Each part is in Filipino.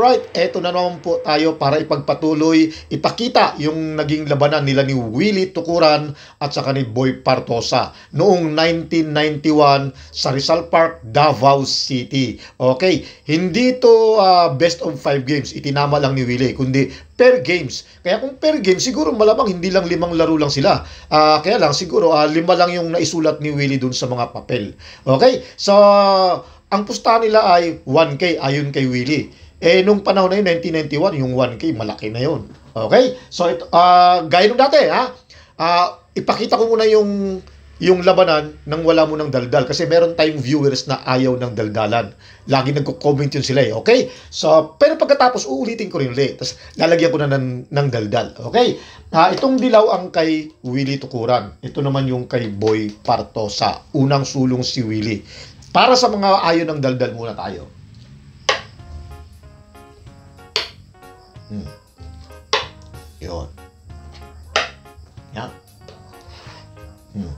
Alright, eto na naman po tayo para ipagpatuloy, ipakita yung naging labanan nila ni Willie Tukuran at saka ni Boy Partosa noong 1991 sa Rizal Park, Davao City. Okay, hindi to uh, best of 5 games, itinama lang ni Willie, kundi per games. Kaya kung per game, siguro malamang hindi lang limang laro lang sila. Uh, kaya lang, siguro uh, lima lang yung naisulat ni Willie dun sa mga papel. Okay? So, ang pusta nila ay 1K ayon kay Willie. Eh, nung panahon na yun, 1991, yung 1K, malaki na yun. Okay? So, ito, uh, gaya nung dati, ha? Uh, ipakita ko muna yung yung labanan nang wala mo ng daldal kasi meron tayong viewers na ayaw ng daldalan. Lagi nagko-comment yun sila eh, okay? So, pero pagkatapos uulitin ko rin ulit. Tapos lalagyan ko na ng, ng daldal, okay? Ha, ah, itong dilaw ang kay Willie Tukuran. Ito naman yung kay Boy Parto sa unang sulong si Willie. Para sa mga ayaw ng daldal muna tayo. 哟，呀，嗯，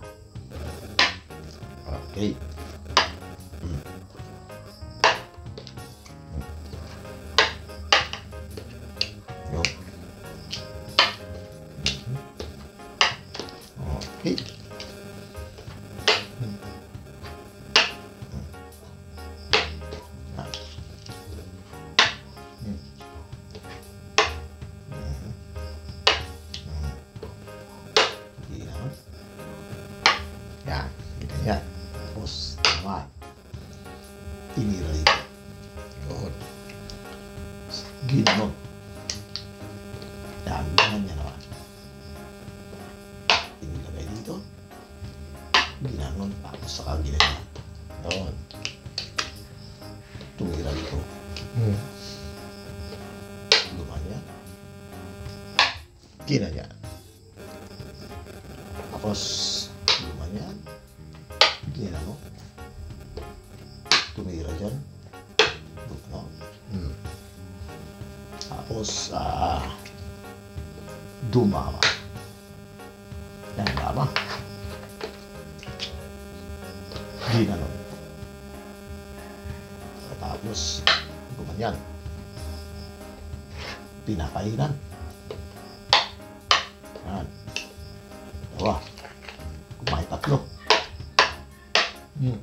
哎。ginanon. Tapos, gumanyan. Pinakainan. Yan. Dalawa. Kumain tatlo. Hmm.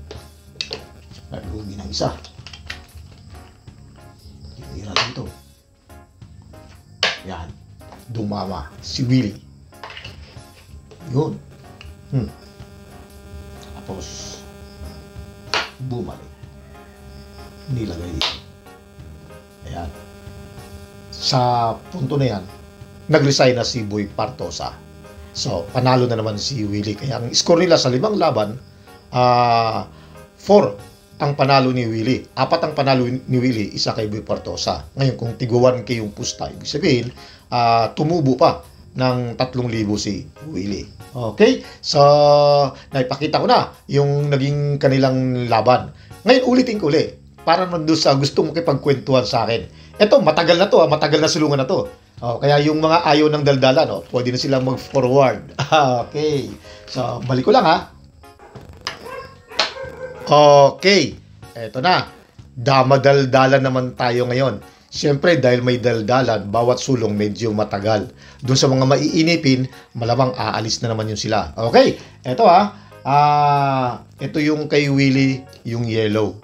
Nalugi ng isa. Tinira dito. Yan. Dumama si Willie. punto na yan, nag-resign na si Boy Partosa. So, panalo na naman si Willie. Kaya ang score nila sa limang laban, 4 uh, ah, ang panalo ni Willie. Apat ang panalo ni Willie, isa kay Boy Partosa. Ngayon, kung tiguan kay yung pusta, ibig sabihin, uh, tumubo pa ng 3,000 si Willie. Okay? So, naipakita ko na yung naging kanilang laban. Ngayon, ulitin ko ulit para naman sa gusto mo kipagkwentuhan sa akin. Ito, matagal na to, ha? Ah. matagal na sulungan na to. Oh, kaya yung mga ayaw ng daldala, no, pwede na silang mag-forward. okay. So, balik ko lang ha. Ah. Okay. Eto na. Damadaldala naman tayo ngayon. Siyempre, dahil may daldalan, bawat sulong medyo matagal. Doon sa mga maiinipin, malamang aalis na naman yung sila. Okay, eto ha. Ah, uh, ah, ito yung kay Willie, yung yellow.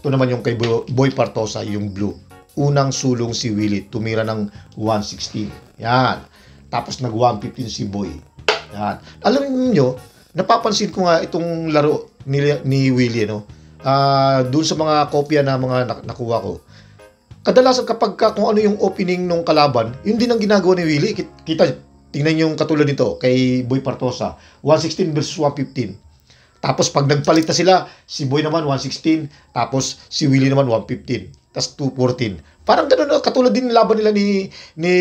Ito naman yung kay Boy Partosa, yung blue. Unang sulong si Willie, tumira ng 116. Yan. Tapos nag 115 si Boy. Yan. Alam niyo, napapansin ko nga itong laro ni, ni Willie, no? Uh, ah, doon sa mga kopya na mga nakuha ko. Kadalasan kapag ka, kung ano yung opening ng kalaban, yun din ang ginagawa ni Willie. Kita, tingnan yung katulad nito kay Boy Partosa. 116 versus 115 tapos pag nagpalit na sila, si Boy naman 116, tapos si Willie naman 115, tapos 214. Parang ganoon katulad din laban nila ni, ni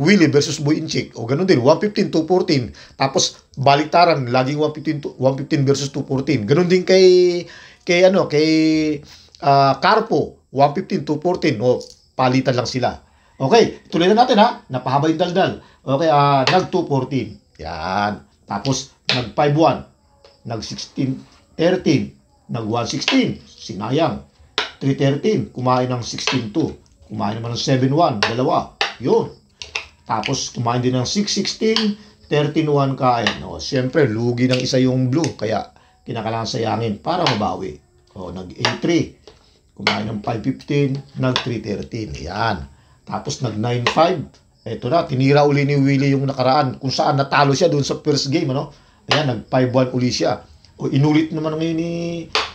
Willie versus Boy Inchik. O ganoon din, 115, 214. Tapos baliktaran, laging 115, 115 versus 214. Ganoon din kay, kay ano, kay uh, Carpo, 115, 214. O, palitan lang sila. Okay, tuloy na natin ha. Napahaba yung daldal. Okay, uh, nag 214. Yan. Tapos, nag 51 nag-16, 13, nag-116, sinayang. 313, kumain ng 16-2. Kumain naman ng 7-1, dalawa. Yun. Tapos, kumain din ng 6-16, 13-1 kain. O, siyempre, lugi ng isa yung blue. Kaya, kinakailangan sayangin para mabawi. O, nag a Kumain ng 5-15, 313 13 Yan. Tapos, nag-9-5. Ito na, tinira uli ni Willie yung nakaraan. Kung saan natalo siya doon sa first game, ano? Ayan, nag 5-1 uli siya. O inulit naman ngayon ni,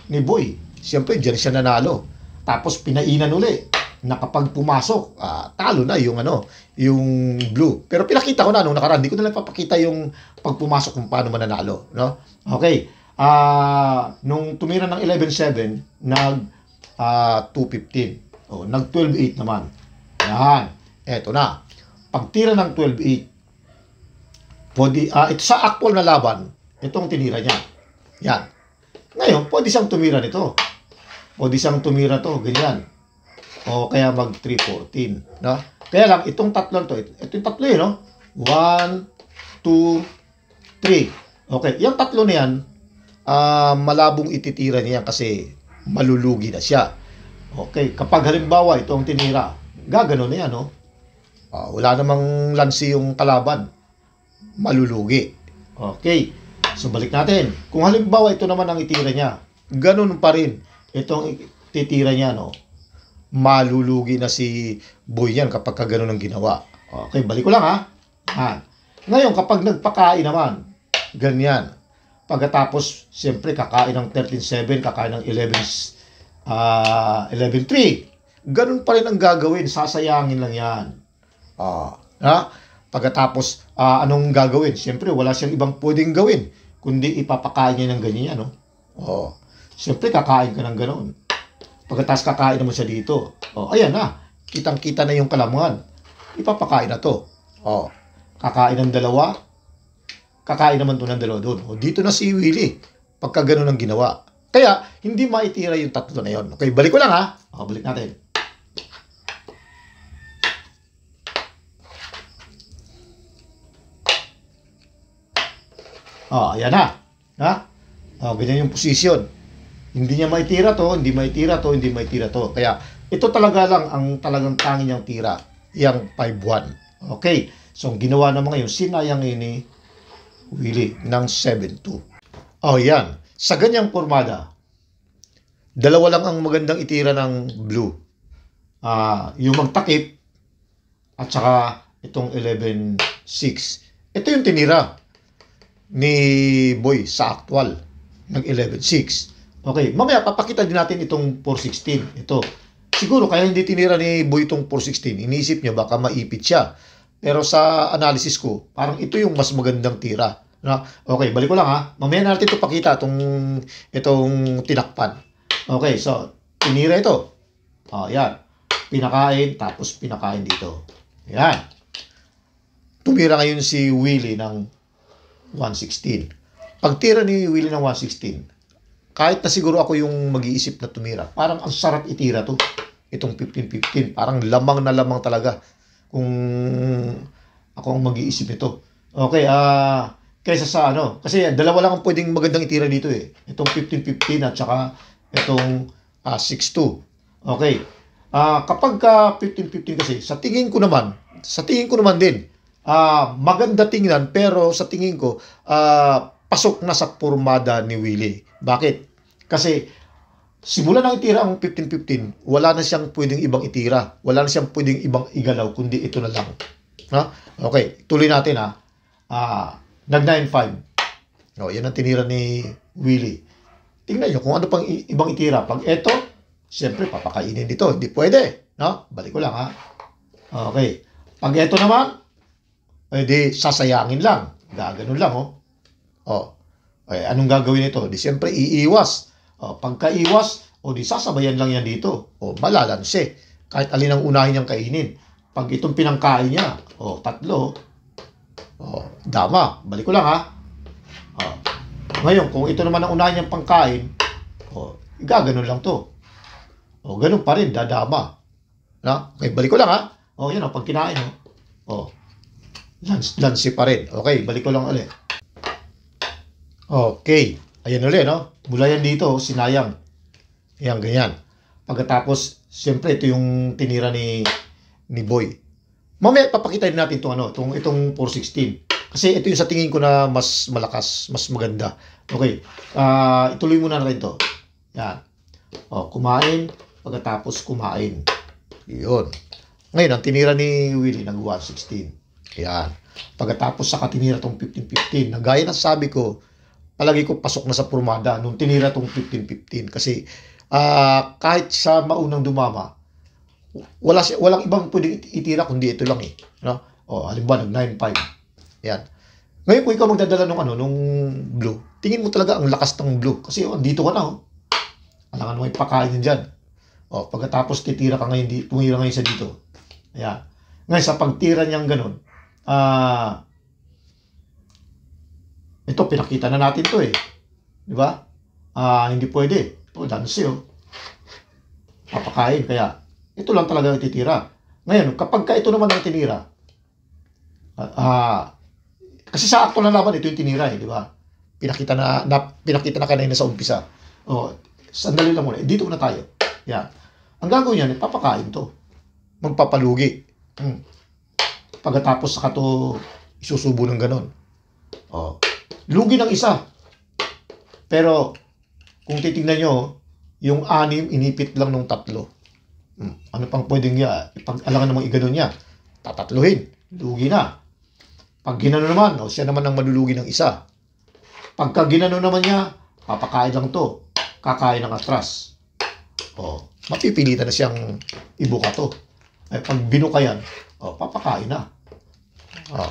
ni Boy. Siyempre, dyan siya nanalo. Tapos pinainan uli na ah, talo na yung ano, yung blue. Pero pinakita ko na nung nakaraan, hindi ko na lang papakita yung pagpumasok kung paano mananalo, no? Okay. ah, nung tumira ng 11-7, nag ah, 2-15. O, nag 12-8 naman. Yan. Eto na. Pagtira ng 12 Pwede, uh, ito sa actual na laban, itong tinira niya. Yan. Ngayon, pwede siyang tumira nito. Pwede siyang tumira to, ganyan. O kaya mag 314. No? Kaya lang, itong tatlo to, ito, ito yung tatlo yun, no? 1, 2, 3. Okay, yung tatlo na yan, uh, malabong ititira niya kasi malulugi na siya. Okay, kapag halimbawa itong tinira, gagano na yan, no? Uh, wala namang lansi yung kalaban malulugi. Okay. So balik natin. Kung halimbawa ito naman ang itira niya, ganun pa rin. Itong titira niya, no? Malulugi na si boy niyan kapag ka ganun ang ginawa. Okay, balik ko lang ha. ha. Ngayon, kapag nagpakain naman, ganyan. Pagkatapos, siyempre, kakain ng 13.7, kakain ng 11, uh, 11.3. Ganun pa rin ang gagawin. Sasayangin lang yan. Ah, ha? Pagkatapos, uh, anong gagawin? Siyempre, wala siyang ibang pwedeng gawin, kundi ipapakain niya ng ganyan, ano? Oo. Siyempre, kakain ka ng ganoon. Pagkatapos, kakain mo siya dito. Oh, ayan na. Kitang-kita na yung kalamuan. Ipapakain na to. Oh. kakain ng dalawa. Kakain naman to ng dalawa doon. Oh, dito na si Willie. Pagka ganoon ang ginawa. Kaya, hindi maitira yung tatlo na yon. Okay, balik ko lang ha. Oh, balik natin. Oh, ayan ha. Ha? Oh, ganyan yung position. Hindi niya maitira to, hindi maitira to, hindi maitira to. Kaya, ito talaga lang ang talagang tangi niyang tira. yung 5-1. Okay. So, ang ginawa naman ngayon, sinayang ini Willie ng 7-2. Oh, yan. Sa ganyang pormada, dalawa lang ang magandang itira ng blue. Uh, yung magtakip at saka itong 11-6. Ito yung tinira ni Boy sa actual ng 11.6. Okay, mamaya papakita din natin itong 416. Ito. Siguro kaya hindi tinira ni Boy itong 416. Iniisip niya baka maipit siya. Pero sa analysis ko, parang ito yung mas magandang tira. Na, okay, balik ko lang ha. Mamaya natin ito pakita itong, itong tinakpan. Okay, so tinira ito. Oh, yan. Pinakain, tapos pinakain dito. Yan. Tumira ngayon si Willie ng 116. Pagtira ni Willie ng 116, kahit na siguro ako yung mag-iisip na tumira, parang ang sarap itira to. Itong 1515, parang lamang na lamang talaga kung ako ang mag-iisip nito. Okay, ah... Uh, kaysa sa ano. Kasi dalawa lang ang pwedeng magandang itira dito eh. Itong 1515 at saka itong uh, ah, 6-2. Okay. Uh, kapag ka 1515 kasi, sa tingin ko naman, sa tingin ko naman din, uh, maganda tingnan pero sa tingin ko uh, pasok na sa pormada ni Willie. Bakit? Kasi simula nang itira ang 15-15, wala na siyang pwedeng ibang itira. Wala na siyang pwedeng ibang igalaw, kundi ito na lang. Ha? Okay, tuloy natin ha. Uh, nag 9-5. Oh, yan ang tinira ni Willie. Tingnan nyo kung ano pang ibang itira. Pag ito, siyempre papakainin dito. Hindi pwede. No? Balik ko lang ha. Okay. Pag ito naman, hindi, eh, sasayangin lang. Gaganon lang, oh. Oh. Ay, eh, anong gagawin nito? Di siyempre, iiwas. Oh, pagkaiwas, o di sasabayan lang yan dito. O, oh, malalansi. Kahit alin ang unahin niyang kainin. Pag itong pinangkain niya, o, oh, tatlo, oh, dama. Balik ko lang, ha. Oh. Ngayon, kung ito naman ang unahin niyang pangkain, o, oh, gaganon lang to. O, oh, ganun pa rin, dadama. Na? Okay, eh, balik ko lang, ha. O, oh, yun, oh, pag kinain, oh. Oh. Nancy, Nancy pa rin. Okay, balik ko lang ulit. Okay. Ayan ulit, no? Mula yan dito, sinayang. Ayan, ganyan. Pagkatapos, siyempre, ito yung tinira ni, ni Boy. Mamaya, papakita din natin itong, ano, itong, itong 416. Kasi ito yung sa tingin ko na mas malakas, mas maganda. Okay. Uh, ituloy muna natin to. Yan. O, oh, kumain. Pagkatapos kumain. Yun. Ngayon, ang tinira ni Willie, ng 116 Ayan. Pagkatapos sa tinira tong 1515, na gaya ng sabi ko, palagi ko pasok na sa pormada nung tinira tong 1515 kasi uh, kahit sa maunang dumama, wala walang ibang pwedeng itira kundi ito lang eh. No? Oh, halimbawa, nag 9.5. Yan. Ngayon, kung ikaw magdadala ng ano, nung blue, tingin mo talaga ang lakas ng blue. Kasi, oh, dito ka na, oh. Alangan mo ipakain yun dyan. O, pagkatapos titira ka ngayon, tumira ngayon sa dito. Ayan. Ngayon, sa pagtira niyang ganun, uh, ito, pinakita na natin to eh. Di ba? Uh, hindi pwede. Ito, dansi oh. Papakain. Kaya, ito lang talaga ang titira. Ngayon, kapag ka ito naman ang tinira, uh, uh, kasi sa akto na laban, ito yung tinira eh, di ba? Pinakita na, na, pinakita na kanina sa umpisa. oh sandali lang muna. Dito muna tayo. Yan. Ang gagawin niya, papakain to. Magpapalugi. Hmm. Pagkatapos sa to isusubo ng ganon. Oh. Lugi ng isa. Pero kung titingnan nyo, yung anim inipit lang ng tatlo. Hmm. Ano pang pwedeng niya? Pag-alangan i iganon niya, tatatluhin. Lugi na. Pag ginano naman, o siya naman ang malulugi ng isa. Pagka ginano naman niya, papakain lang to. Kakain ng atras. Oh, mapipilitan na siyang ibuka to. Ay, eh, pag binukayan, Oh, papakain na. Oh,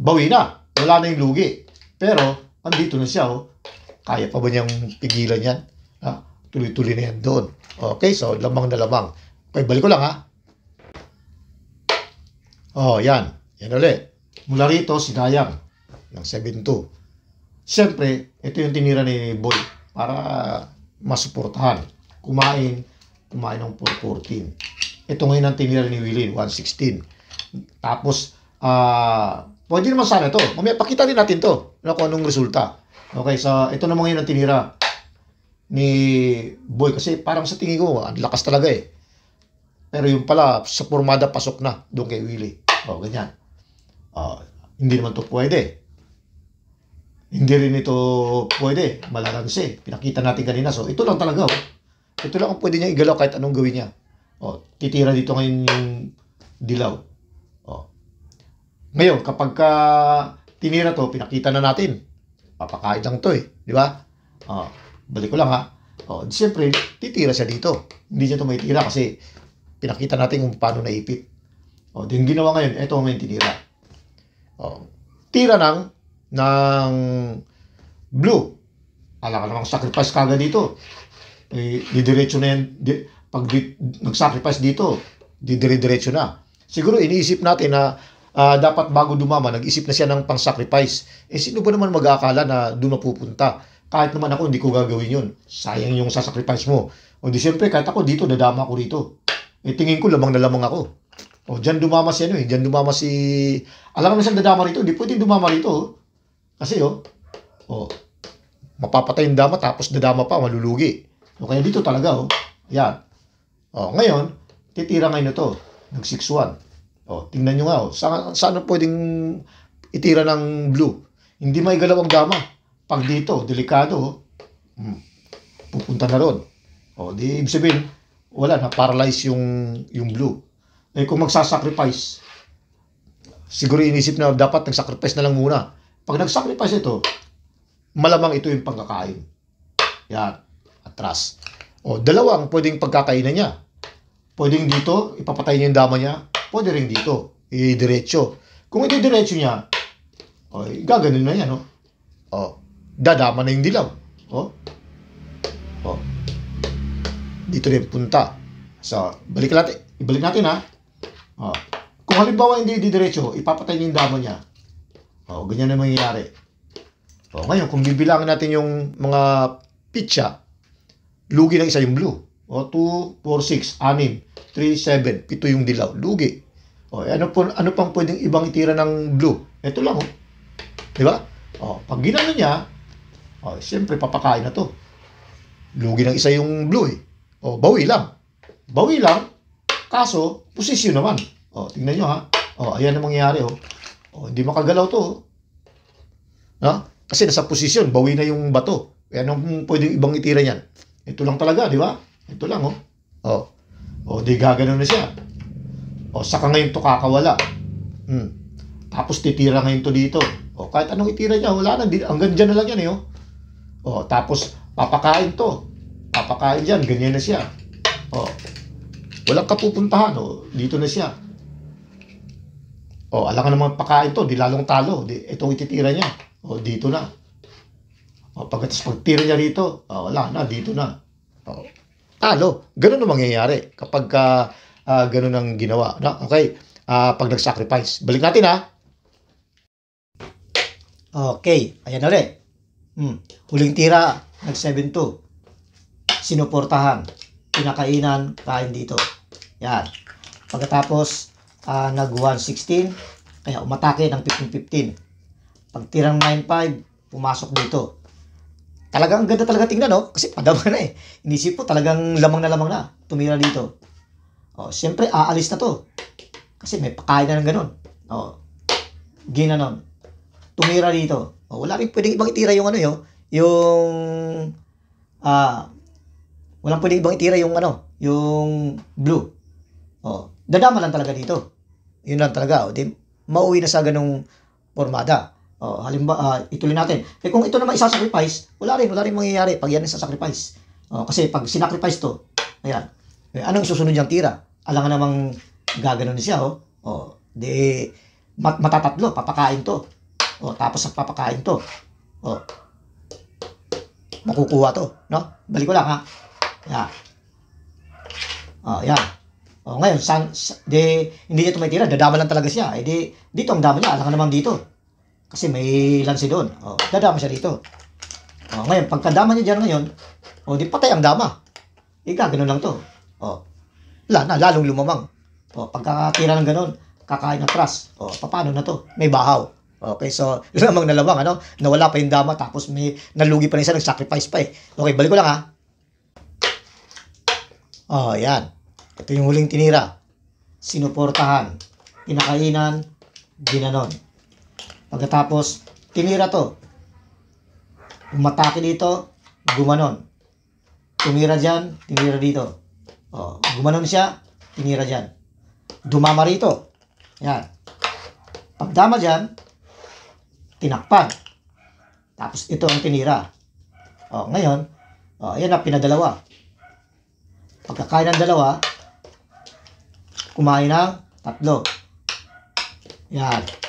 bawi na. Wala na yung lugi. Pero, andito na siya, oh. Kaya pa ba niyang pigilan yan? Ha? Ah, tuloy-tuloy na yan doon. Okay, so lamang na lamang. Okay, balik ko lang, ha? Oh, yan. Yan ulit. Mula rito, sinayang ng 7-2. Siyempre, ito yung tinira ni Boy para masuportahan. Kumain, kumain ng 414. Ito ngayon ang tinira ni Willie, 116. Tapos, ah, uh, pwede naman sana ito. Mamaya, pakita din natin to Ano kung anong resulta. Okay, so ito naman ngayon ang tinira ni Boy kasi parang sa tingin ko, ang lakas talaga eh. Pero yung pala, sa formada pasok na doon kay Willie. O, oh, ganyan. Uh, hindi naman to pwede. Hindi rin ito pwede. Malalansi. Eh. Pinakita natin kanina. So, ito lang talaga. Oh. Ito lang ang pwede niya igalaw kahit anong gawin niya. O, oh, titira dito ngayon yung dilaw. Ngayon, kapag ka tinira to, pinakita na natin. Papakain lang to eh. Di ba? Oh, balik ko lang ha. Oh, siyempre, titira siya dito. Hindi siya tumitira kasi pinakita natin kung paano naipit. Oh, din ginawa ngayon, ito ang tinira. Oh, tira ng ng blue. Ala ka namang sacrifice kagad dito. Eh, didiretso na yan. Di, pag di, nag-sacrifice dito, didire-diretso na. Siguro iniisip natin na uh, dapat bago dumama, nag-isip na siya ng pang-sacrifice. Eh, sino ba naman mag-aakala na doon mapupunta? Kahit naman ako, hindi ko gagawin yun. Sayang yung sasacrifice mo. O di siyempre, kahit ako dito, nadama ko dito. Eh, tingin ko, lamang na lamang ako. O, dyan dumama si ano eh, dyan dumama si... Alam mo saan nadama rito, hindi pwedeng dumama rito. Oh. Kasi oh, oh, mapapatay yung dama tapos nadama pa, malulugi. O kaya dito talaga oh. Yan. O, ngayon, titira ngayon ito. Nag 6-1. Oh, tingnan nyo nga, oh. Sa, saan pwedeng itira ng blue? Hindi may galaw ang gama. Pag dito, delikado, oh. hmm. pupunta na ron. oh, di ibig sabihin, wala na, paralyze yung, yung blue. Eh, kung magsasacrifice, siguro inisip na dapat nagsacrifice na lang muna. Pag nagsacrifice ito, malamang ito yung pagkakain. Yan, atras. O, oh, dalawang pwedeng pagkakainan niya. Pwedeng dito, ipapatay niya yung dama niya, pwede rin dito. I-diretso. Kung ito diretso niya, oh, gaganon na yan, oh. Oh, dadama na yung dilaw. Oh. Oh. Dito rin punta. So, balik natin. Ibalik natin, ha. Oh. Kung halimbawa hindi didiretso, ipapatay niya yung damo niya. Oh, ganyan na mangyayari. Oh, ngayon, kung bibilangin natin yung mga pitsa, lugi ng isa yung blue. O, 2, 4, 6, 6, 3, 7. Pito yung dilaw. Lugi. O, eh, ano, po, ano pang pwedeng ibang itira ng blue? Ito lang, o. Oh. Di ba? O, pag ginano niya, o, siyempre, papakain na to. Lugi ng isa yung blue, eh. O, bawi lang. Bawi lang, kaso, posisyon naman. O, tingnan nyo, ha. O, ayan ang mangyayari, o. Oh. O, hindi makagalaw to, o. Oh. No? Kasi nasa posisyon, bawi na yung bato. Kaya eh, anong pwedeng ibang itira niyan? Ito lang talaga, di ba? Ito lang, oh. Oh. oh, di gaganon na siya. O, oh, saka ngayon to kakawala. Hmm. Tapos titira ngayon to dito. O, oh, kahit anong itira niya, wala na. Hanggang dyan na lang yan, eh, oh. O, oh, tapos papakain to. Papakain dyan, ganyan na siya. O, walang kapupuntahan, oh. Dito na siya. O, alam ka naman pakain to, di lalong talo. Di, itong ititira niya. O, dito na. O, pagkatapos pagtira niya rito, oh, wala na, dito na. O, talo. Ganun ang mangyayari kapag uh, uh, ganun ang ginawa. No? Okay, uh, pag nag-sacrifice. Balik natin ha. Okay, ayan ulit. Hmm. Huling tira, nag-7-2. Sinuportahan. Pinakainan, kain dito. Yan. Pagkatapos, uh, ah, nag-116, kaya umatake ng 15-15. Pag tirang 9-5, pumasok dito. Talagang ganda talaga tingnan, no? Kasi padama na eh. Inisip po, talagang lamang na lamang na. Tumira dito. O, oh, siyempre, aalis na to. Kasi may pakain na ng ganun. O, oh. ginanon. Tumira dito. O, oh, wala rin pwedeng ibang itira yung ano yun. Yung, ah, uh, walang pwedeng ibang itira yung ano, yung blue. O, dadama lang talaga dito. Yun lang talaga. O, di, mauwi na sa ganung formada. Oh, halimbawa, uh, ituloy natin. Eh kung ito naman isa-sacrifice, wala rin, wala rin mangyayari pag yan isa-sacrifice. Oh, kasi pag sinacrifice to, ayan, eh, anong susunod niyang tira? Alam nga namang gaganon siya, oh. Oh, di, mat matatatlo, papakain to. Oh, tapos papakain to. Oh, makukuha to, no? Balik ko lang, ha? Yan. Oh, yan. Oh, ngayon, san, di, hindi niya tira, dadama lang talaga siya. Eh, di, dito ang dama niya, alam ka naman dito. Kasi may lansi doon. O, oh, dadama siya dito. O, oh, ngayon, pagkadama niya dyan ngayon, o, oh, di patay ang dama. Iga, ganun lang to. O, wala na, lalong lumamang. O, pagkakatira ng ganun, kakain ng trust. O, paano na to? May bahaw. Okay, so lamang na lamang, ano? Nawala pa yung dama, tapos may nalugi pa rin siya, nag-sacrifice pa eh. Okay, balik ko lang ha. Oh, yan. Ito yung huling tinira. Sinuportahan, pinakainan, ginanon. Pagkatapos, tinira to. Umatake dito, gumanon. Tumira dyan, tinira dito. O, gumanon siya, tinira dyan. Dumama rito. Yan. Pagdama dyan, tinakpan. Tapos ito ang tinira. O, ngayon, o, yan na pinadalawa. Pagkakain ng dalawa, kumain ng tatlo. Yan.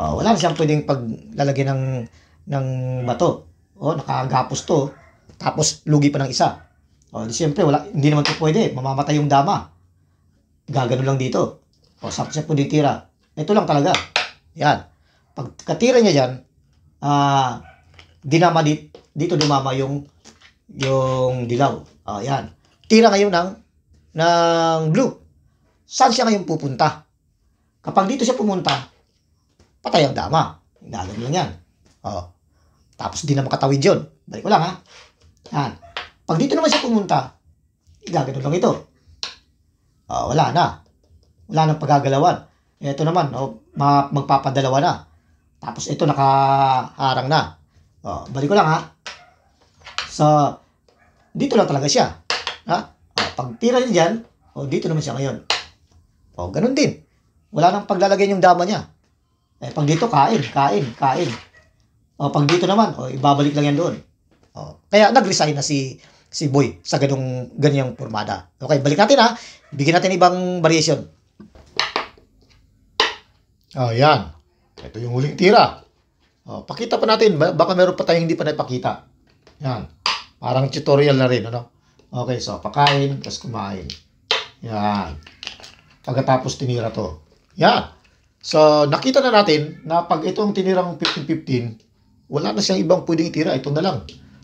Oh, wala na siyang pwedeng paglalagay ng ng bato. Oh, nakagapos to. Tapos lugi pa ng isa. Oh, di siyempre wala hindi naman to pwede, mamamatay yung dama. Gagano lang dito. Oh, sakto siya pwede tira. Ito lang talaga. Yan. Pagkatira niya diyan, ah uh, dinama dit, dito dumama yung yung dilaw. Oh, yan. Tira ngayon ng ng blue. Saan siya ngayon pupunta? Kapag dito siya pumunta, patay ang dama. Inalam lang yan. Oh. Tapos hindi na makatawid yun. Balik ko lang ha. Yan. Pag dito naman siya pumunta, gagano lang ito. Oh, wala na. Wala nang pagagalawan. Ito naman, oh, magpapadalawa na. Tapos ito nakaharang na. Oh, balik ko lang ha. So, dito lang talaga siya. Ha? Oh, pag tira niya dyan, oh, dito naman siya ngayon. Oh, ganun din. Wala nang paglalagay yung dama niya. Eh, pag dito, kain, kain, kain. O, oh, pag dito naman, o, oh, ibabalik lang yan doon. O, oh, kaya nag-resign na si si Boy sa ganung ganyang formada. Okay, balik natin ha. Bigyan natin ibang variation. Oh, yan. Ito yung huling tira. Oh, pakita pa natin. Baka meron pa tayong hindi pa napakita. Yan. Parang tutorial na rin, ano? Okay, so pakain, tapos kumain. Yan. Pagkatapos tinira to. Yan. So, nakita na natin na pag itong tinirang 1515, wala na siyang ibang pwedeng itira. Ito na lang.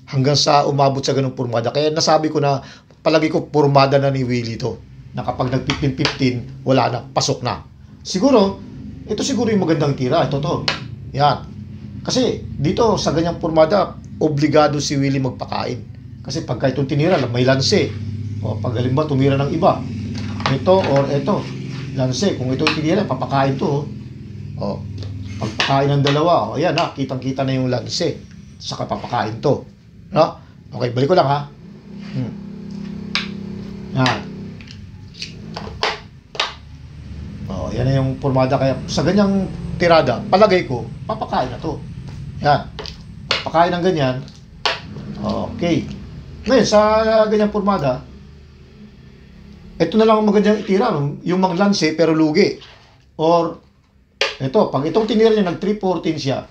Hanggang sa umabot sa ganung pormada. Kaya nasabi ko na, palagi ko pormada na ni Willie to. Na kapag nag 15 wala na. Pasok na. Siguro, ito siguro yung magandang tira. Ito to. Yan. Kasi dito sa ganyang pormada, obligado si Willie magpakain. Kasi pagka itong tinira, may lanse. O pag alimba, tumira ng iba. Ito or ito. Lance, kung ito itigil, papakain to. Oh. oh. Pagpakain ng dalawa, oh, ayan ha, ah, kitang-kita na yung Lance. Saka papakain to. No? Okay, balik ko lang ha. Hmm. Yan. Oh, yan na yung formada kaya sa ganyang tirada, palagay ko, papakain na to. Yan. Papakain ng ganyan. Okay. Ngayon, sa ganyang formada, ito na lang ang magandang itira, yung maglanse pero lugi. Or, ito, pag itong tinira niya, nag-314 siya,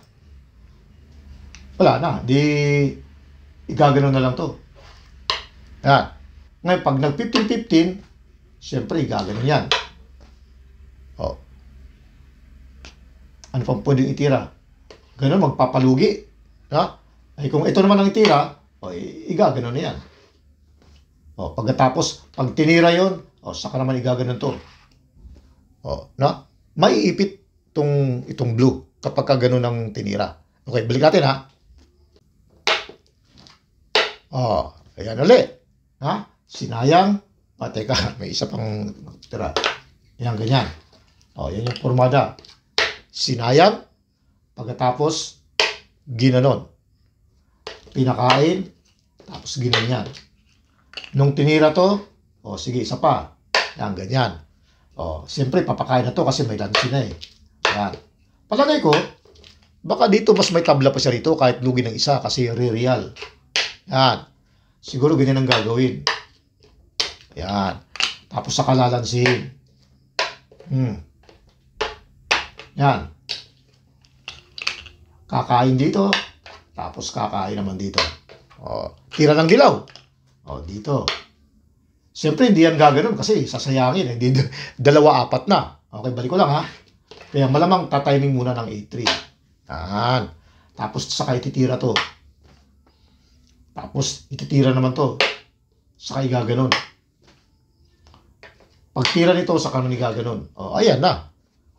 wala na. Di, igagano na lang to. Yan. Ngayon, pag nag 15 siyempre, igagano yan. O. Oh. Ano pang pwedeng itira? Ganun, magpapalugi. Ha? Ay, kung ito naman ang itira, o, oh, igagano na yan. O, oh, pagkatapos, pag tinira yun, o, oh, saka naman igaganon to. O, oh, na? ipit itong, itong blue kapag ka ganun ang tinira. Okay, balik natin ha. O, ayan ulit. Ha? Sinayang. Ah, teka, may isa pang tira. Yan, ganyan. O, yan yung formada. Sinayang. Pagkatapos, ginanon. Pinakain. Tapos ginanon yan. Nung tinira to, o oh, sige, isa pa. Yan, ganyan. O, oh, siyempre, papakain na to kasi may lunch na eh. Yan. Palagay ko, baka dito mas may tabla pa siya rito kahit lugi ng isa kasi re-real. Yan. Siguro ganyan ang gagawin. Yan. Tapos sa kalalansin. Hmm. Yan. Kakain dito. Tapos kakain naman dito. O, tira ng dilaw. O, oh, dito. Siyempre, hindi yan gaganon kasi sasayangin. Eh. Hindi, dalawa, apat na. Okay, balik ko lang ha. Kaya malamang tatiming muna ng A3. Yan. Tapos, saka ititira to. Tapos, ititira naman to. Saka igaganon. Pagtira nito, saka nun igaganon. O, oh, ayan na.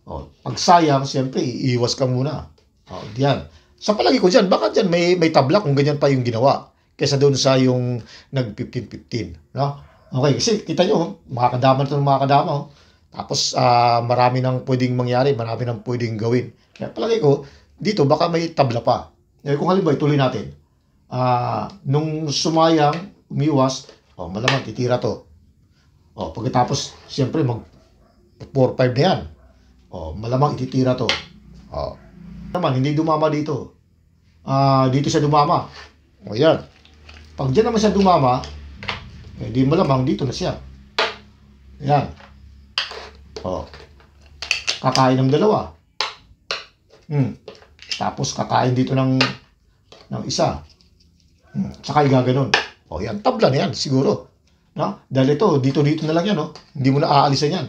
O, oh, pag siyempre, iiwas ka muna. O, diyan. Sa palagi ko dyan, baka dyan may, may tabla kung ganyan pa yung ginawa kaysa doon sa yung nag-15-15. No? Okay, kasi kita nyo, makakadama kadama ito ng makakadama. kadama. Oh. Tapos uh, marami nang pwedeng mangyari, marami nang pwedeng gawin. Kaya palagi ko, dito baka may tabla pa. Eh, kung halimbawa, ituloy natin. Uh, nung sumayang, umiwas, oh, malamang titira to. Oh, pagkatapos, siyempre, mag 4-5 na yan. Oh, malamang ititira to. Oh. Naman, hindi dumama dito. Ah, uh, dito siya dumama. O oh, yan. Pag dyan naman siya dumama, eh, di malamang dito na siya. Ayan. O. Oh. Kakain ng dalawa. Hmm. Tapos kakain dito ng ng isa. Hmm. Tsaka igaganon. O oh, yan, tabla na yan, siguro. No? Dahil ito, dito-dito na lang yan. No? Hindi mo na aalisan yan.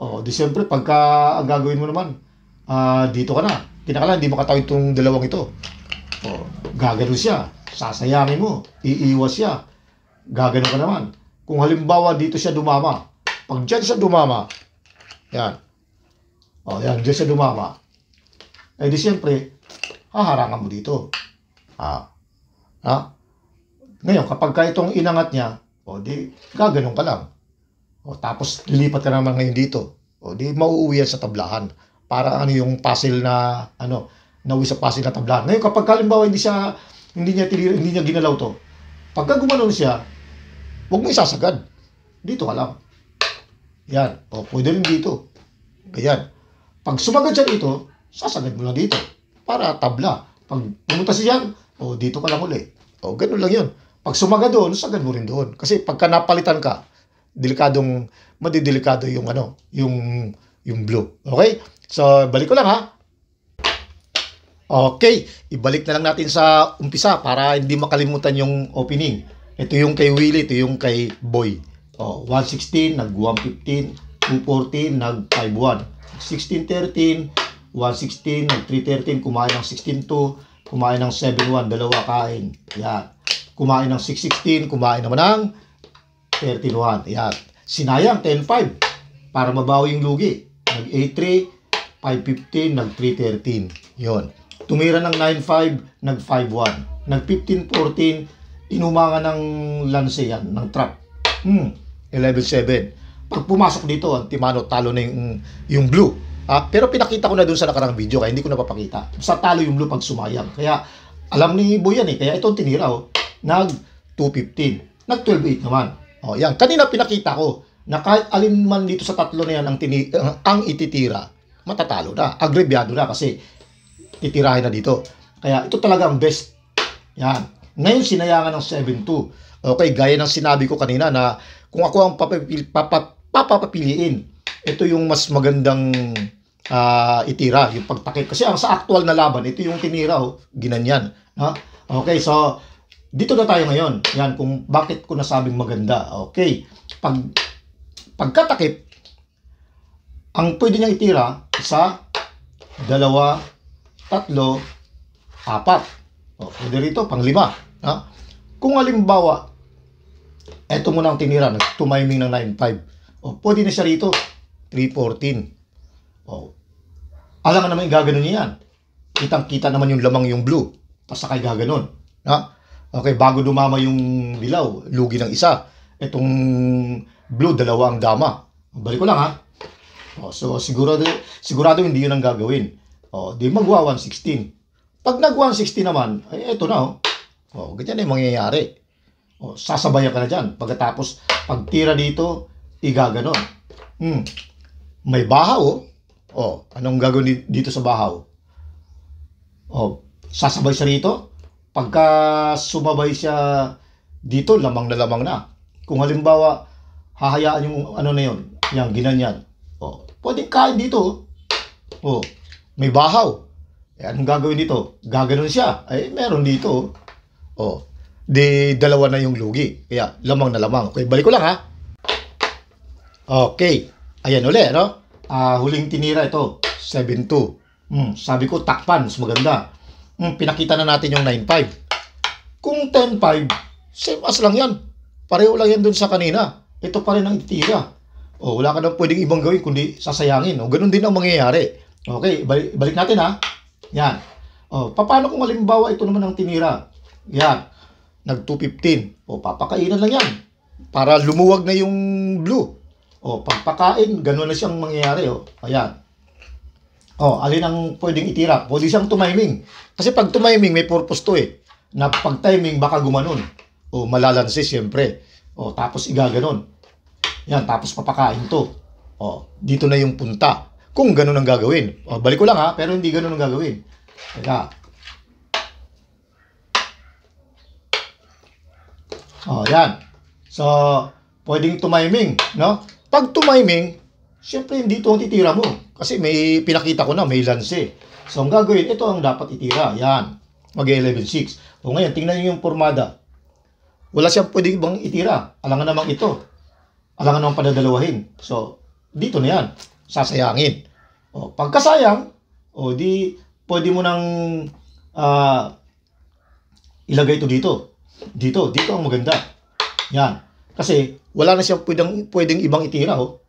O, oh, di siyempre, pagka ang gagawin mo naman, uh, dito ka na. Kinakala, hindi makatawid itong dalawang ito. O, gaganon siya sasayangin mo, iiwas siya. Gagano ka naman. Kung halimbawa dito siya dumama, pag dyan siya dumama, yan. O, oh, yan, dyan siya dumama. Eh di siyempre, haharangan mo dito. Ha? Ha? Ngayon, kapag ka itong inangat niya, o oh, di, gaganon ka lang. O, oh, tapos lilipat ka naman ngayon dito. O di, mauuwi yan sa tablahan. Para ano yung puzzle na, ano, nauwi sa puzzle na tablahan. Ngayon, kapag kalimbawa hindi siya hindi niya, tili, hindi niya ginalaw to. Pagka gumalaw siya, huwag mo isasagad. Dito ka lang. Yan. O, pwede rin dito. Ganyan. Pag sumagad siya dito, sasagad mo lang dito. Para tabla. Pag pumunta siya, yan, o dito ka lang uli. O, ganun lang yun. Pag sumaga doon, sagad mo rin doon. Kasi pagka napalitan ka, delikadong, madidelikado yung ano, yung, yung blue. Okay? So, balik ko lang ha. Okay, ibalik na lang natin sa umpisa para hindi makalimutan yung opening. Ito yung kay Willie, ito yung kay Boy. Oh, 116, nag-115, 214, nag-51. 1613, 116, nag-313, kumain ng 162, kumain ng 71, dalawa kain. Yan. Kumain ng 616, kumain naman ng 13-1. Yan. Sinayang, 105 para mabawi yung lugi. nag 83, 515 nag-313. 'Yon. Tumira ng 9.5, nag 5.1. Nag 15.14, inumanga ng lance yan, ng trap. Hmm, 11.7. Pag pumasok dito, ang Timano talo na yung, yung blue. Ah, pero pinakita ko na doon sa nakarang video, kaya hindi ko napapakita. Sa talo yung blue pag sumayang. Kaya, alam ni Boyan eh, kaya itong tinira oh. Nag 2.15, nag 12.8 naman. Oh, yan. Kanina pinakita ko na kahit alin man dito sa tatlo na yan ang, tini- ang ititira, matatalo na. Agrebyado na kasi titirahin na dito. Kaya ito talaga ang best. Yan. Ngayon sinayangan ng 7-2. Okay, gaya ng sinabi ko kanina na kung ako ang papapil, papa, papapiliin, ito yung mas magandang uh, itira, yung pagtakip. Kasi ang sa actual na laban, ito yung tinira, oh, ginanyan. Ha? Okay, so dito na tayo ngayon. Yan, kung bakit ko nasabing maganda. Okay, pag pagkatakip, ang pwede niyang itira sa dalawa tatlo, apat. O, pwede rito, panglima. Ha? Kung halimbawa, eto mo na ang tinira, tumiming ng 9.5. O, pwede na siya rito, 3.14. O, alam nga naman gaganon niya yan. Kitang-kita naman yung lamang yung blue. Tapos saka gaganon. Ha? Okay, bago dumama yung dilaw, lugi ng isa. Itong blue, dalawa ang dama. Balik ko lang ha. O, so, sigurado, sigurado hindi yun ang gagawin oh, di magwa 116. Pag nag 116 naman, ay eto na, oh. Oh, ganyan yung mangyayari. Oh, sasabay ka na diyan Pagkatapos, pagtira dito, igagano. Hmm. May bahaw, oh. O, oh, anong gagawin dito sa bahaw? Oh, sasabay siya rito. Pagka sumabay siya dito, lamang na lamang na. Kung halimbawa, hahayaan yung ano na yun, yung ginanyan. O, oh, pwedeng kain dito. Oh, oh may bahaw. Eh, anong gagawin dito? Gaganon siya. Ay, meron dito. Oh. Di, dalawa na yung lugi. Kaya, lamang na lamang. Okay, balik ko lang ha. Okay. Ayan ulit, no? Uh, huling tinira ito. 7-2. Mm, sabi ko, takpan. Mas maganda. Mm, pinakita na natin yung 9-5. Kung 10-5, same as lang yan. Pareho lang yan dun sa kanina. Ito pa rin ang tira. O, oh, wala ka na pwedeng ibang gawin kundi sasayangin. O, oh, ganun din ang mangyayari. Okay, balik, balik natin ha. Yan. Oh, paano kung halimbawa ito naman ang tinira? Yan. Nag 215. Oh, papakainan lang yan. Para lumuwag na yung blue. Oh, pagpakain, ganun na siyang mangyayari. oh. ayan. Oh, alin ang pwedeng itira? Pwede siyang tumiming. Kasi pag tumiming, may purpose to eh. Na pag timing, baka gumanon. O, oh, malalansi, siyempre. Oh, tapos igaganon. Yan, tapos papakain to. O, oh, dito na yung punta kung ganun ang gagawin. O, balik ko lang ha, pero hindi ganun ang gagawin. Teka. O, yan. So, pwedeng tumiming, no? Pag tumiming, syempre hindi ito ang titira mo. Kasi may pinakita ko na, may lance So, ang gagawin, ito ang dapat itira. Yan. Mag-11.6. O ngayon, tingnan niyo yung formada. Wala siyang pwedeng ibang itira. Alangan namang ito. Alangan namang padadalawahin. So, dito na yan sasayangin. O, pagkasayang, o di pwede mo nang uh, ilagay ito dito. Dito, dito ang maganda. Yan. Kasi wala na siyang pwedeng, pwedeng ibang itira. Oh.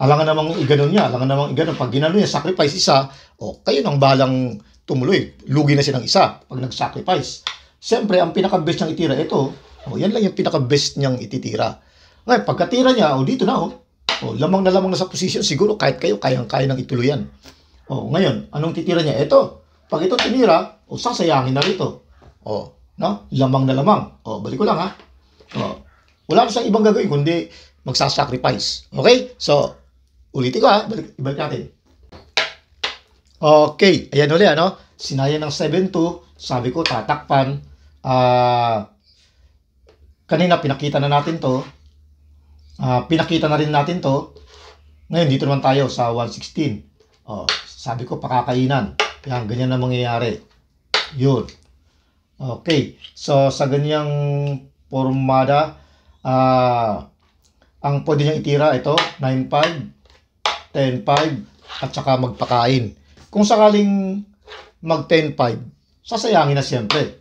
Alangan namang iganon niya. Alangan namang iganon. Pag ginano niya, sacrifice isa, o oh, kayo nang balang tumuloy. Lugi na siya ng isa pag nag-sacrifice. Siyempre, ang pinaka-best niyang itira, ito. O, oh, yan lang yung pinaka-best niyang ititira. Ngayon, pagkatira niya, o oh, dito na, oh. Oh, lamang na lamang na sa posisyon, siguro kahit kayo, kayang-kaya nang ituloy yan. Oh, ngayon, anong titira niya? Ito. Pag ito tinira, oh, sasayangin na rito. Oh, no? Lamang na lamang. Oh, balik ko lang ha. Oh. Wala na siyang ibang gagawin kundi magsasacrifice. Okay? So, ulitin ko ha. Balik, ibalik natin. Okay. Ayan ulit ano. Sinaya ng 7-2. Sabi ko, tatakpan. Ah... Uh, kanina pinakita na natin to Uh, pinakita na rin natin to. Ngayon, dito naman tayo sa 116. Oh, sabi ko, pakakainan. Kaya ganyan na mangyayari. Yun. Okay. So, sa ganyang formada, ah, uh, ang pwede niyang itira, ito, 9.5, 10.5, at saka magpakain. Kung sakaling mag 10.5, sasayangin na siyempre.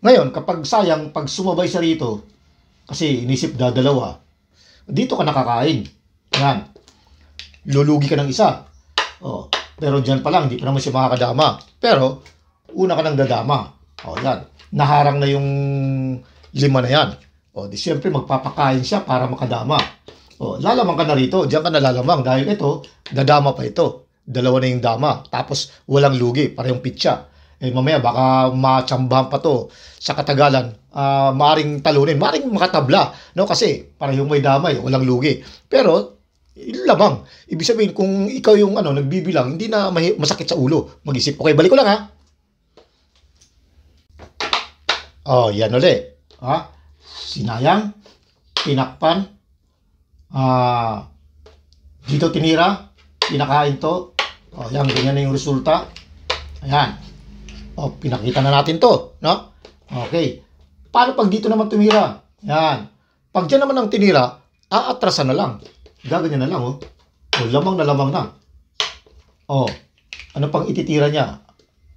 Ngayon, kapag sayang, pag sumabay sa rito, kasi inisip dadalawa, dito ka nakakain. Yan. Lulugi ka ng isa. Oh, pero diyan pa lang, hindi pa naman siya makakadama. Pero, una ka nang dadama. O, oh, yan. Naharang na yung lima na yan. O, oh, di siyempre magpapakain siya para makadama. O, oh, lalamang ka na rito. Diyan ka nalalamang. dahil ito, dadama pa ito. Dalawa na yung dama. Tapos, walang lugi para yung pitsa. Eh mamaya baka machambahan pa to sa katagalan. Uh, ah, maring talunin, maring makatabla. No? Kasi parehong may damay, walang lugi. Pero labang. Ibig sabihin, kung ikaw yung ano, nagbibilang, hindi na masakit sa ulo. Mag-isip. Okay, balik ko lang ha. Oh, yan ulit. Ha? Sinayang, tinakpan, ah, dito tinira, pinakain to. Oh, yan, ganyan na yung resulta. Ayan. O, oh, pinakita na natin to, no? Okay. Paano pag dito naman tumira? Yan. Pag dyan naman ang tinira, aatrasan na lang. Gaganyan na lang, oh. O, oh, lamang na lamang na. O, oh, ano pang ititira niya?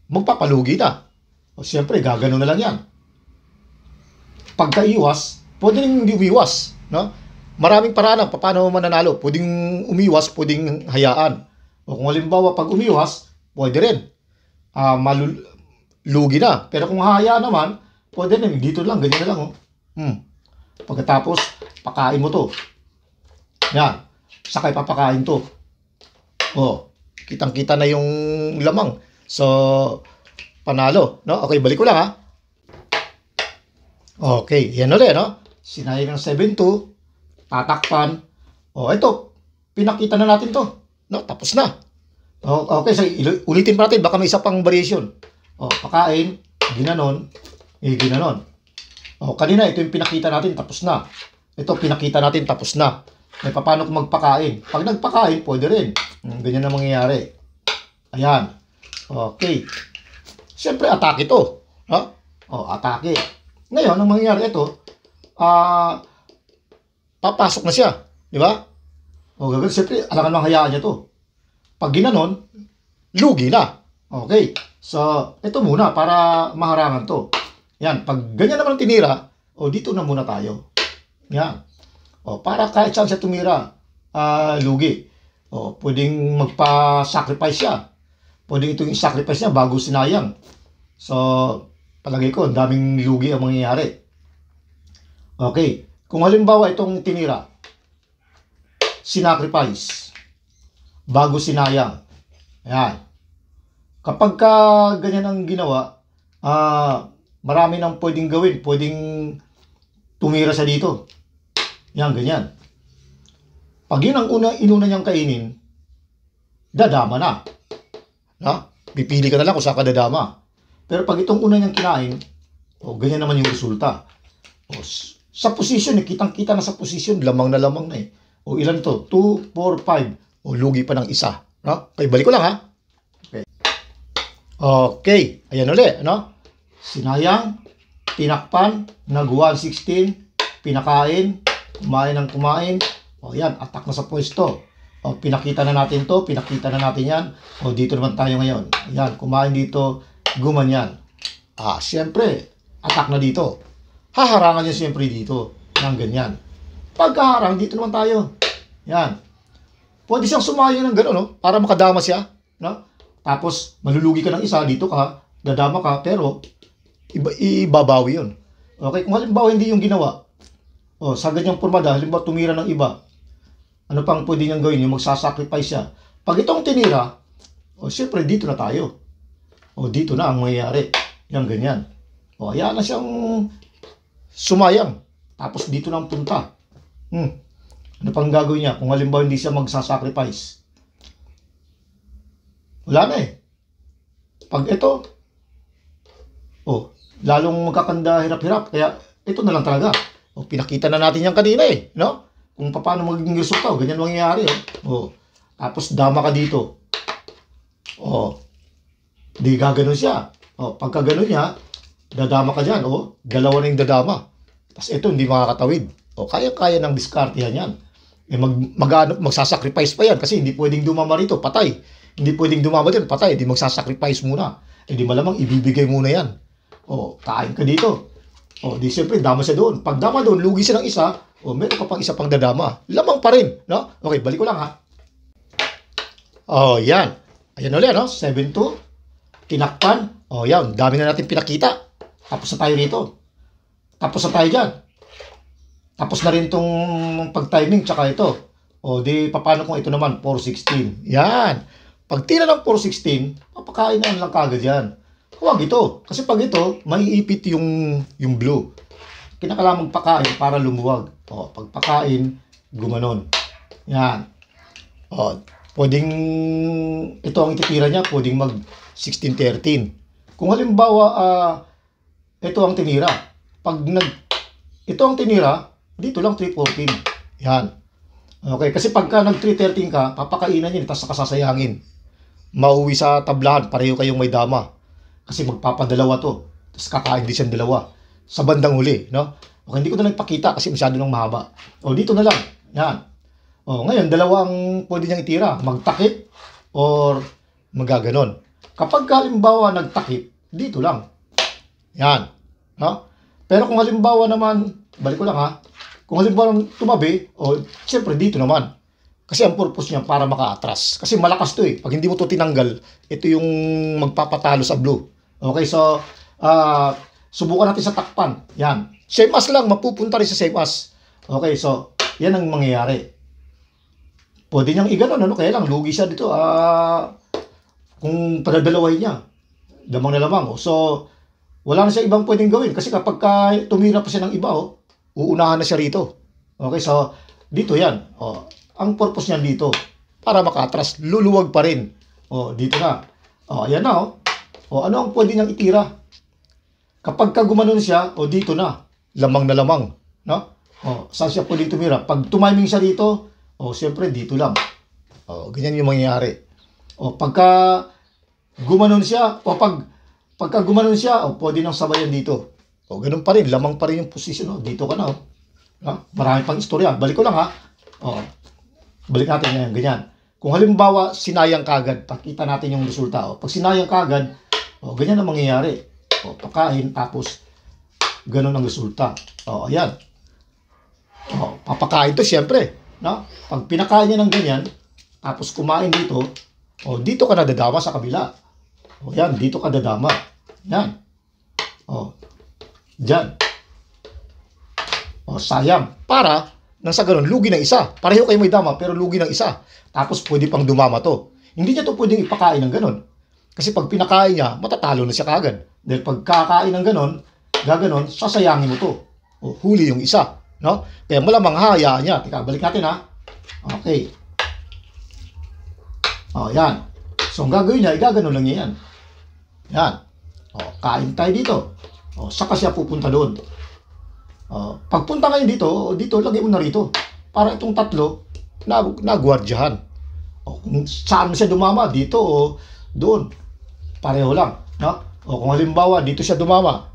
Magpapalugi na. O, siyempre, gagano na lang yan. Pagkaiwas, pwede rin hindi umiwas, no? Maraming paraan ang paano mananalo. Pwedeng umiwas, pwedeng hayaan. O kung halimbawa, pag umiwas, pwede rin. Uh, malul- lugi na. Pero kung haya naman, pwede na, dito lang, ganyan na lang, oh. Hmm. Pagkatapos, pakain mo to. Yan. Saka papakain to. Oh, kitang-kita na yung lamang. So, panalo, no? Okay, balik ko lang, ha? Okay, yan ulit, no? Sinayang ng 7-2, tatakpan. oh, ito, pinakita na natin to. No, tapos na. Oh, okay, so ulitin pa natin, baka may isa pang variation. Oh, pakain, ginanon, eh ginanon. O, oh, kanina ito yung pinakita natin, tapos na. Ito, pinakita natin, tapos na. May eh, paano kung magpakain? Pag nagpakain, pwede rin. Hmm, ganyan na mangyayari. Ayan. Okay. Siyempre, atake ito. Ha? Oh, atake. Ngayon, ang mangyayari ito, ah, uh, papasok na siya. Di ba? O, oh, gagawin. Siyempre, alangan lang hayaan niya to. Pag ginanon, lugi na. Okay. So, ito muna para maharangan to. Yan, pag ganyan naman tinira, o oh, dito na muna tayo. Yan. O, oh, para kahit saan siya tumira, uh, lugi. O, oh, pwedeng magpa-sacrifice siya. Pwedeng itong sacrifice niya bago sinayang. So, palagay ko, daming lugi ang mangyayari. Okay. Kung halimbawa itong tinira, sinacrifice, bago sinayang. Ayan. Kapag ka ganyan ang ginawa, ah, marami nang pwedeng gawin. Pwedeng tumira sa dito. Yan, ganyan. Pag yun ang una, inuna niyang kainin, dadama na. Na? Pipili ka na lang kung saan ka dadama. Pero pag itong una niyang kinain, oh, ganyan naman yung resulta. Oh, sa position, eh, kitang-kita na sa position, lamang na lamang na eh. O oh, ilan to? 2, 4, 5. O lugi pa ng isa. Na? Kaya balik ko lang ha. Okay, ayan ulit, no? Sinayang, tinakpan, nag-116, pinakain, kumain ng kumain. O yan, attack na sa pwesto. O pinakita na natin to, pinakita na natin yan. O dito naman tayo ngayon. Ayan, kumain dito, guman yan. Ah, siyempre, attack na dito. Haharangan niya siyempre dito ng ganyan. Pagkaharang, dito naman tayo. Yan. Pwede siyang sumayo ng gano'n, no? Para makadama siya, no? Tapos, malulugi ka ng isa, dito ka, dadama ka, pero iba, ibabawi yun. Okay, kung halimbawa hindi yung ginawa, oh, sa ganyang pormada, halimbawa tumira ng iba, ano pang pwede niyang gawin? Yung magsasacrifice siya. Pag itong tinira, oh, syempre dito na tayo. O, oh, dito na ang mangyayari. Yan, ganyan. O, oh, ayan na siyang sumayang. Tapos dito na ang punta. Hmm. Ano pang gagawin niya kung halimbawa hindi siya magsasacrifice? Wala na eh. Pag ito, oh, lalong magkakanda hirap-hirap. Kaya ito na lang talaga. Oh, pinakita na natin yan kanina eh. No? Kung paano magiging resulta. Oh, ganyan mangyayari. Oh. oh. Tapos dama ka dito. Oh. Di gaganon siya. Oh, pagka ganon niya, dadama ka dyan. Oh, dalawa na yung dadama. Tapos ito, hindi makakatawid. Oh, kaya-kaya ng diskartihan yan. Eh, mag, mag, ano, magsasacrifice pa yan kasi hindi pwedeng dumama rito. Patay. Hindi pwedeng dumama yan, patay, hindi magsasacrifice muna. Hindi malamang ibibigay muna yan. O, oh, kain ka dito. O, oh, di siyempre, dama siya doon. Pag dama doon, lugi siya ng isa, o oh, meron ka pang isa pang dadama. Lamang pa rin, no? Okay, balik ko lang ha. O, yan. Ayan ulit, no? 7-2. Tinakpan. O, yan. Dami na natin pinakita. Tapos na tayo rito. Tapos na tayo dyan. Tapos na rin tong pag-timing, tsaka ito. O, di, paano kung ito naman? 416. 16 Yan. Pag tira ng 416, papakain na lang kagad yan. Huwag ito. Kasi pag ito, maiipit yung, yung blue. Kinakailangan magpakain para lumuwag. O, pagpakain, gumanon. Yan. O, pwedeng ito ang ititira niya, pwedeng mag 1613. Kung halimbawa, uh, ito ang tinira. Pag nag, ito ang tinira, dito lang 314. Yan. Okay, kasi pagka nag 313 ka, papakainan niya, tapos kasasayangin mauwi sa tablahan, pareho kayong may dama. Kasi magpapadalawa to. Tapos kakain din siyang dalawa. Sa bandang huli, no? O, hindi ko na nagpakita kasi masyado nang mahaba. O, dito na lang. Yan. O, ngayon, dalawang pwede niyang itira. Magtakip or magaganon. Kapag halimbawa nagtakip, dito lang. Yan. No? Pero kung halimbawa naman, balik ko lang ha, kung halimbawa tumabi, o oh, siyempre dito naman. Kasi ang purpose niya para maka makaatras. Kasi malakas to eh. Pag hindi mo to tinanggal, ito yung magpapatalo sa blue. Okay, so uh, subukan natin sa takpan. Yan. Same as lang, mapupunta rin sa same as. Okay, so yan ang mangyayari. Pwede niyang iganon, ano? Kaya lang, lugi siya dito. Uh, kung padadalaway niya, damang na lamang. So, wala na siya ibang pwedeng gawin. Kasi kapag uh, tumira pa siya ng iba, oh, uunahan na siya rito. Okay, so dito yan. Oh, ang purpose niyan dito, para makatras, luluwag pa rin. O, oh, dito na. O, oh, ayan na, o. Oh. O, ano ang pwede niyang itira? Kapag kagumanon siya, o dito na, lamang na lamang. No? O, saan siya pwede tumira? Pag tumiming siya dito, o, siyempre, dito lang. O, ganyan yung mangyayari. O, pagka gumanon siya, o pag, pagka gumanon siya, o, pwede nang sabayan dito. O, ganun pa rin, lamang pa rin yung position, o, dito ka na, o. Ha? Marami pang istorya. Balik ko lang, ha. O, Balik natin ngayon, ganyan. Kung halimbawa, sinayang kagad, pakita natin yung resulta. Oh. pag sinayang kagad, oh, ganyan ang mangyayari. Oh, pakain, tapos, ganun ang resulta. O, oh, ayan. O, oh, papakain to, syempre. No? Pag pinakain niya ng ganyan, tapos kumain dito, o, oh, dito ka nadadama sa kabila. O, yan, dito ka dadama. Yan. O, dyan. O, sayang. Para, nang sa ganun, lugi ng isa. Pareho kayo may dama, pero lugi ng isa. Tapos pwede pang dumama to. Hindi niya to pwedeng ipakain ng ganun. Kasi pag pinakain niya, matatalo na siya kagad. Dahil pag kakain ng ganun, gaganon, sasayangin mo to. O, huli yung isa. No? Kaya malamang haya niya. Teka, balik natin ha. Okay. O, yan. So, ang gagawin niya, igaganon lang niya yan. Yan. O, kain tayo dito. O, saka siya pupunta doon. Uh, pagpunta kayo dito, dito, lagay mo na rito. Para itong tatlo, na, nagwardyahan. O, oh, kung saan siya dumama, dito o oh, doon. Pareho lang. No? O kung halimbawa, dito siya dumama.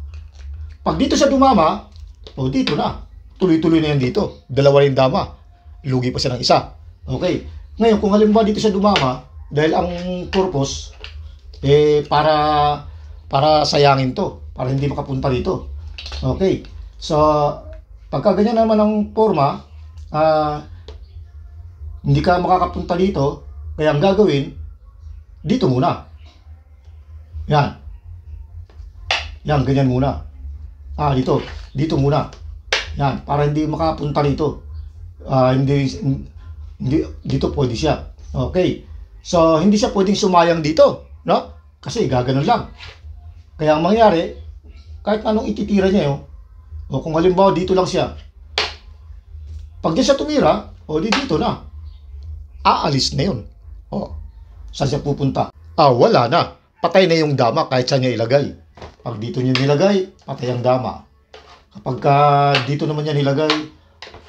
Pag dito siya dumama, o oh, dito na. Tuloy-tuloy na yan dito. Dalawa rin dama. Lugi pa siya ng isa. Okay. Ngayon, kung halimbawa dito siya dumama, dahil ang purpose, eh, para, para sayangin to. Para hindi makapunta dito. Okay. So, pagka ganyan naman ang forma, uh, ah, hindi ka makakapunta dito, kaya ang gagawin, dito muna. Yan. Yan, ganyan muna. Ah, dito. Dito muna. Yan, para hindi makapunta dito. Uh, hindi, hindi, dito pwede siya. Okay. So, hindi siya pwedeng sumayang dito. No? Kasi gaganon lang. Kaya ang mangyari, kahit anong ititira niya yun, eh, oh, o kung halimbawa dito lang siya. Pag di siya tumira, o di dito na. Aalis na yun. O, saan siya pupunta? Ah, wala na. Patay na yung dama kahit saan niya ilagay. Pag dito niya nilagay, patay ang dama. Kapag ka ah, dito naman niya nilagay,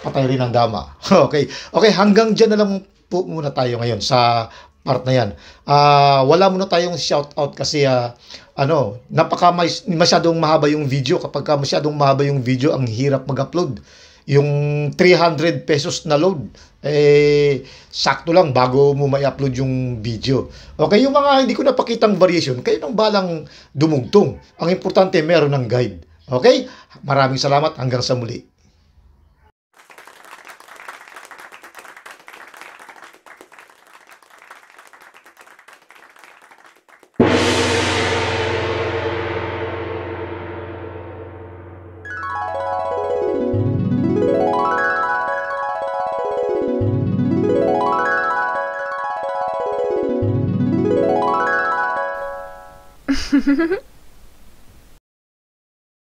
patay rin ang dama. okay. Okay, hanggang dyan na lang po muna tayo ngayon sa part na yan. Uh, wala muna tayong shout out kasi uh, ano, napaka masyadong mahaba yung video. Kapag masyadong mahaba yung video, ang hirap mag-upload. Yung 300 pesos na load, eh, sakto lang bago mo may upload yung video. Okay, yung mga hindi ko napakitang variation, kayo nang balang dumugtong. Ang importante, meron ng guide. Okay? Maraming salamat. Hanggang sa muli.